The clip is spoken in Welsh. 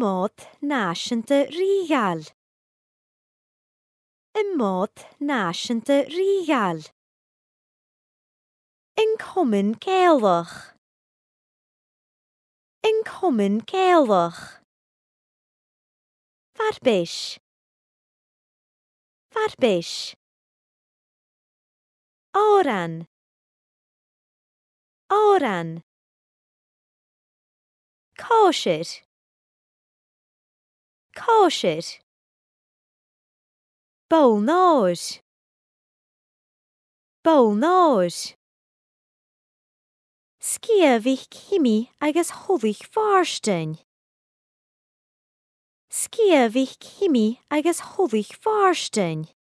modd nash yn dy rigal. Y modd nash yn dy rigal. Yn comyn gelwch. Yn comyn gelwch. Farbys. Farbys. Oran. Oran. Cautious. Koosher. Bolnoz. Bolnoz. Skiavich kimi I agus holich farstein. Skiavich kimi I agus holich farstein.